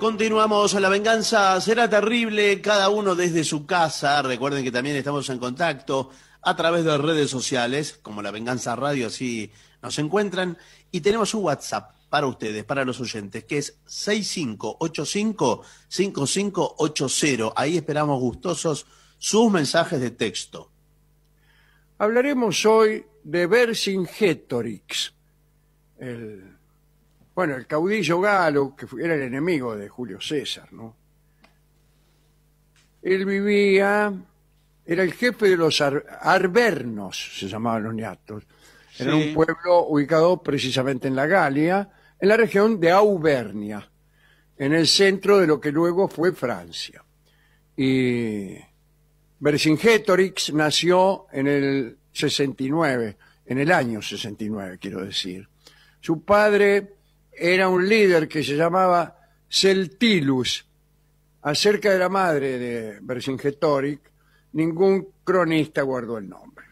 Continuamos, la venganza será terrible, cada uno desde su casa. Recuerden que también estamos en contacto a través de redes sociales, como la venganza radio, así nos encuentran. Y tenemos un WhatsApp para ustedes, para los oyentes, que es 6585-5580. Ahí esperamos gustosos sus mensajes de texto. Hablaremos hoy de Vercingetorix, el bueno, el caudillo galo, que era el enemigo de Julio César, ¿no? Él vivía, era el jefe de los Arvernos, se llamaban los niatos. Era un pueblo ubicado precisamente en la Galia, en la región de Auvernia, en el centro de lo que luego fue Francia. Y Vercingetorix nació en el 69, en el año 69, quiero decir. Su padre era un líder que se llamaba Celtilus. Acerca de la madre de Vercingetorix, ningún cronista guardó el nombre.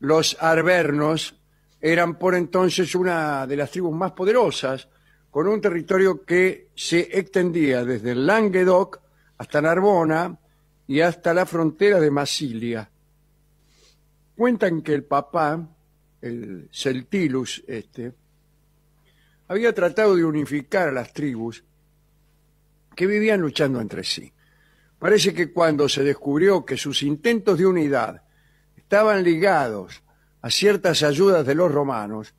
Los arvernos eran por entonces una de las tribus más poderosas, con un territorio que se extendía desde el Languedoc hasta Narbona y hasta la frontera de Masilia. Cuentan que el papá, el Celtilus este, había tratado de unificar a las tribus que vivían luchando entre sí. Parece que cuando se descubrió que sus intentos de unidad estaban ligados a ciertas ayudas de los romanos,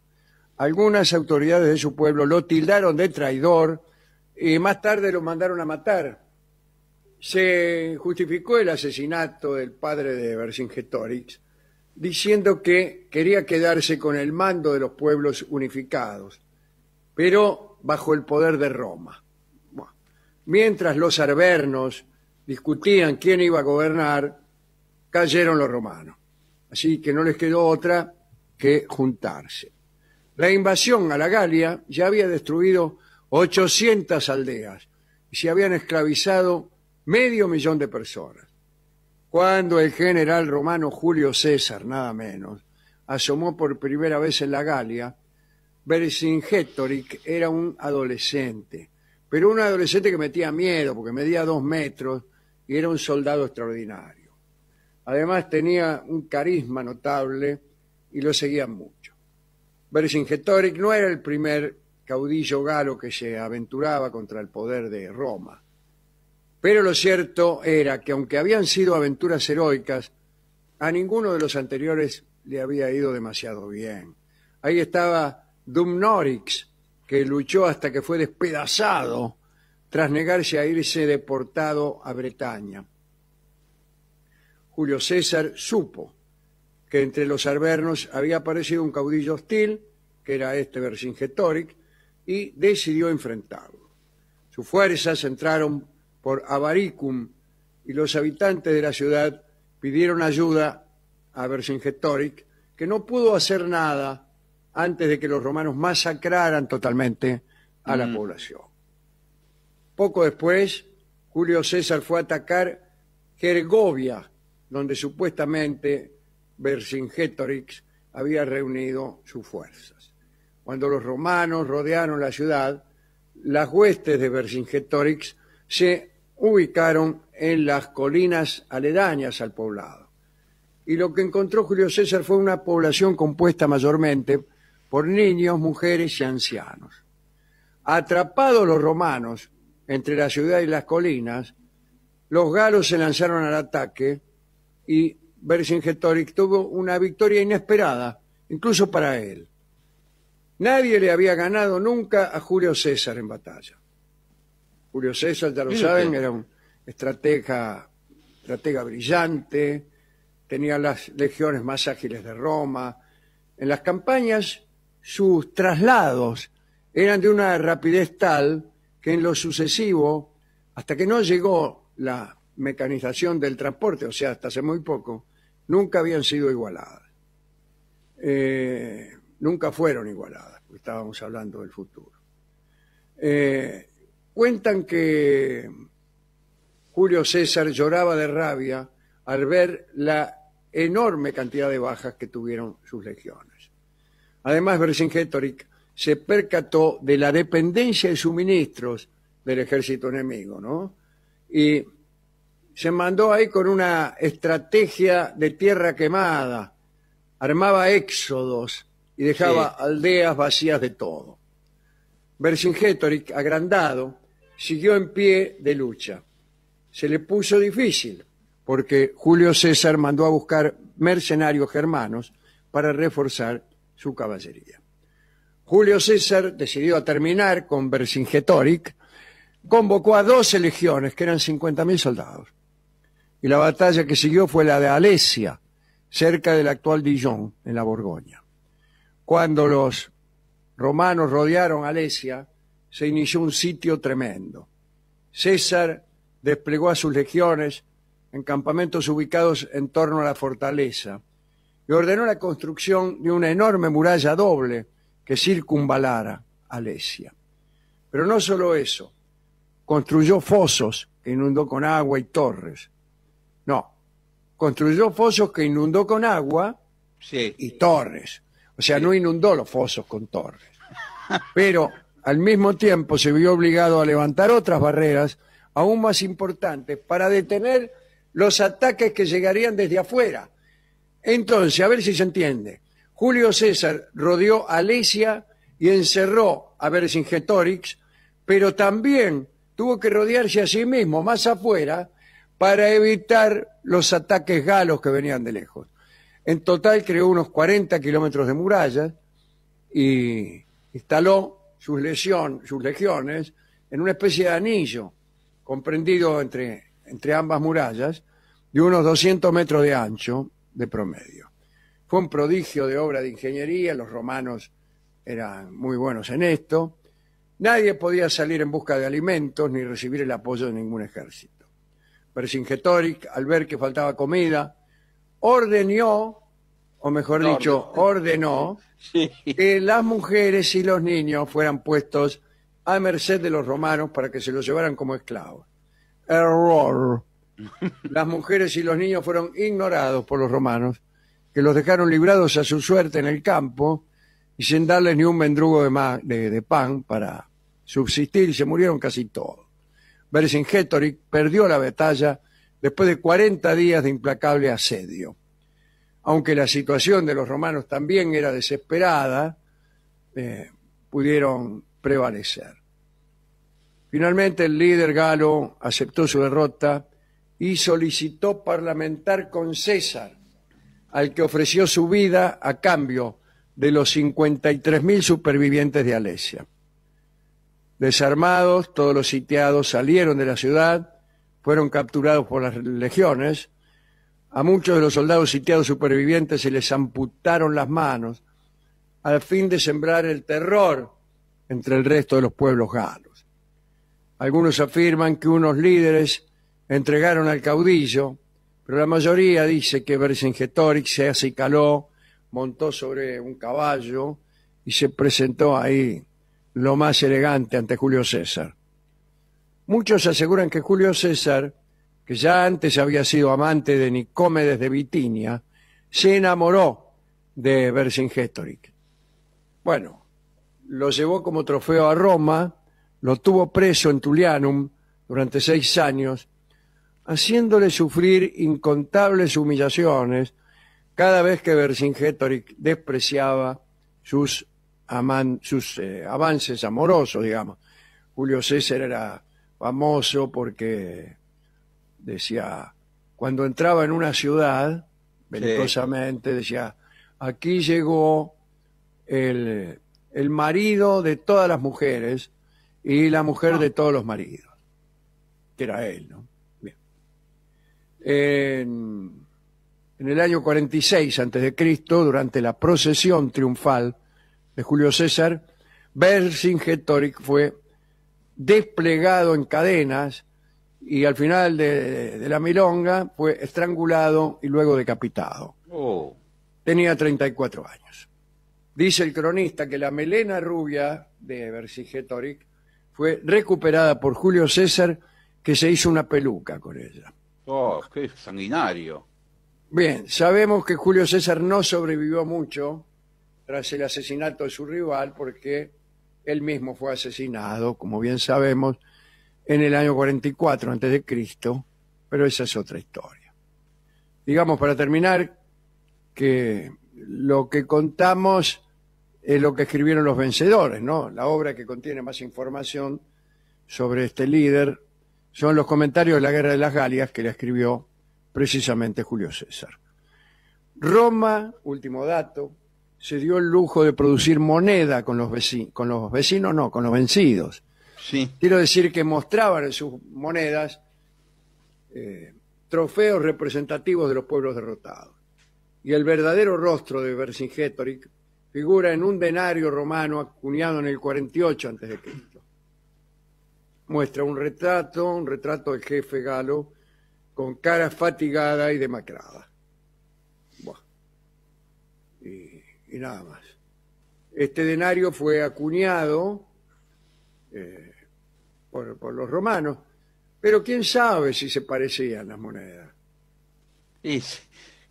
algunas autoridades de su pueblo lo tildaron de traidor y más tarde lo mandaron a matar. Se justificó el asesinato del padre de Vercingetorix diciendo que quería quedarse con el mando de los pueblos unificados pero bajo el poder de Roma. mientras los arvernos discutían quién iba a gobernar, cayeron los romanos. Así que no les quedó otra que juntarse. La invasión a la Galia ya había destruido 800 aldeas y se habían esclavizado medio millón de personas. Cuando el general romano Julio César, nada menos, asomó por primera vez en la Galia, Vercingetorix era un adolescente, pero un adolescente que metía miedo porque medía dos metros y era un soldado extraordinario. Además tenía un carisma notable y lo seguían mucho. Vercingetorix no era el primer caudillo galo que se aventuraba contra el poder de Roma. Pero lo cierto era que aunque habían sido aventuras heroicas, a ninguno de los anteriores le había ido demasiado bien. Ahí estaba Dumnorix, que luchó hasta que fue despedazado tras negarse a irse deportado a Bretaña. Julio César supo que entre los arvernos había aparecido un caudillo hostil, que era este Vercingetorix, y decidió enfrentarlo. Sus fuerzas entraron por Avaricum y los habitantes de la ciudad pidieron ayuda a Vercingetorix, que no pudo hacer nada antes de que los romanos masacraran totalmente a la mm. población. Poco después, Julio César fue a atacar Gergovia, donde supuestamente Vercingetorix había reunido sus fuerzas. Cuando los romanos rodearon la ciudad, las huestes de Vercingetorix se ubicaron en las colinas aledañas al poblado. Y lo que encontró Julio César fue una población compuesta mayormente por niños, mujeres y ancianos. Atrapados los romanos entre la ciudad y las colinas, los galos se lanzaron al ataque y Vercingetorix tuvo una victoria inesperada, incluso para él. Nadie le había ganado nunca a Julio César en batalla. Julio César, ya lo saben, era un estratega, estratega brillante, tenía las legiones más ágiles de Roma. En las campañas sus traslados eran de una rapidez tal que en lo sucesivo, hasta que no llegó la mecanización del transporte, o sea, hasta hace muy poco, nunca habían sido igualadas. Eh, nunca fueron igualadas, porque estábamos hablando del futuro. Eh, cuentan que Julio César lloraba de rabia al ver la enorme cantidad de bajas que tuvieron sus legiones. Además, Vercingetorix se percató de la dependencia de suministros del ejército enemigo, ¿no? Y se mandó ahí con una estrategia de tierra quemada, armaba éxodos y dejaba aldeas vacías de todo. Vercingetorix, agrandado, siguió en pie de lucha. Se le puso difícil, porque Julio César mandó a buscar mercenarios germanos para reforzar su caballería. Julio César, decidió terminar con Vercingetorix, convocó a 12 legiones, que eran 50.000 soldados. Y la batalla que siguió fue la de Alesia, cerca del actual Dijon, en la Borgoña. Cuando los romanos rodearon Alesia, se inició un sitio tremendo. César desplegó a sus legiones en campamentos ubicados en torno a la fortaleza, y ordenó la construcción de una enorme muralla doble que circunvalara Alesia. Pero no solo eso, construyó fosos que inundó con agua y torres. No, construyó fosos que inundó con agua y torres. O sea, no inundó los fosos con torres. Pero al mismo tiempo se vio obligado a levantar otras barreras aún más importantes para detener los ataques que llegarían desde afuera, entonces, a ver si se entiende. Julio César rodeó a Alesia y encerró a Vercingetorix, pero también tuvo que rodearse a sí mismo más afuera para evitar los ataques galos que venían de lejos. En total creó unos 40 kilómetros de murallas y instaló sus, legiones en una especie de anillo comprendido entre, entre ambas murallas de unos 200 metros de ancho de promedio. Fue un prodigio de obra de ingeniería, los romanos eran muy buenos en esto. Nadie podía salir en busca de alimentos ni recibir el apoyo de ningún ejército. bercingetori al ver que faltaba comida, ordenó, o mejor dicho, ordenó que las mujeres y los niños fueran puestos a merced de los romanos para que se los llevaran como esclavos. Error. Las mujeres y los niños fueron ignorados por los romanos, que los dejaron librados a su suerte en el campo y sin darles ni un mendrugo de, pan para subsistir y se murieron casi todos. Vercingetorix perdió la batalla después de 40 días de implacable asedio. Aunque la situación de los romanos también era desesperada, eh, pudieron prevalecer. Finalmente el líder galo aceptó su derrota y solicitó parlamentar con César, al que ofreció su vida a cambio de los 53.000 supervivientes de Alesia. Desarmados, todos los sitiados salieron de la ciudad, fueron capturados por las legiones, a muchos de los soldados sitiados supervivientes se les amputaron las manos al fin de sembrar el terror entre el resto de los pueblos galos. Algunos afirman que unos líderes entregaron al caudillo, pero la mayoría dice que Vercingetorix se acicaló, montó sobre un caballo y se presentó ahí lo más elegante ante Julio César. Muchos aseguran que Julio César, que ya antes había sido amante de Nicómedes de Bitinia, se enamoró de Vercingetorix. Bueno, lo llevó como trofeo a Roma, lo tuvo preso en Tullianum durante seis años haciéndole sufrir incontables humillaciones cada vez que Vercingetorix despreciaba sus, eh, avances amorosos, digamos. Julio César era famoso porque decía, cuando entraba en una ciudad, belicosamente, decía, aquí llegó el, el, marido de todas las mujeres y la mujer ah. de todos los maridos, que era él, ¿no? en, el año 46 a.C., durante la procesión triunfal de Julio César, Vercingetorix fue desplegado en cadenas y al final de, la milonga fue estrangulado y luego decapitado. Oh. Tenía 34 años. Dice el cronista que la melena rubia de Vercingetorix fue recuperada por Julio César, que se hizo una peluca con ella. Oh, qué sanguinario. Bien, sabemos que Julio César no sobrevivió mucho tras el asesinato de su rival porque él mismo fue asesinado, como bien sabemos, en el año 44 antes de Cristo, pero esa es otra historia. Digamos para terminar que lo que contamos es lo que escribieron los vencedores, ¿no? La obra que contiene más información sobre este líder son los comentarios de la Guerra de las Galias que le escribió precisamente Julio César. Roma, último dato, se dio el lujo de producir moneda con los vecinos, con los vecinos no, con los vencidos. Sí. Quiero decir que mostraban en sus monedas eh, trofeos representativos de los pueblos derrotados. Y el verdadero rostro de Vercingetorix figura en un denario romano acuñado en el 48 a.C muestra un retrato, un retrato del jefe galo, con cara fatigada y demacrada. Y, nada más. Este denario fue acuñado eh, por, los romanos, pero quién sabe si se parecían las monedas.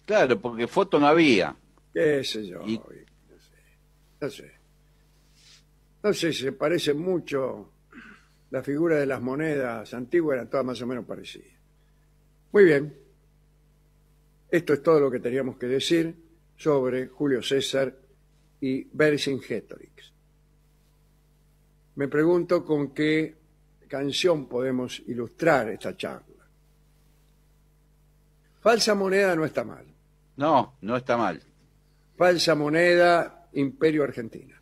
claro, porque foto no había. ¿Qué sé yo? No, sé, no sé. No sé si se parece mucho la figura de las monedas antiguas era toda más o menos parecida. Muy bien, esto es todo lo que teníamos que decir sobre Julio César y Vercingetorix. Me pregunto con qué canción podemos ilustrar esta charla. Falsa moneda no está mal. No, no está mal. Falsa moneda, Imperio Argentina.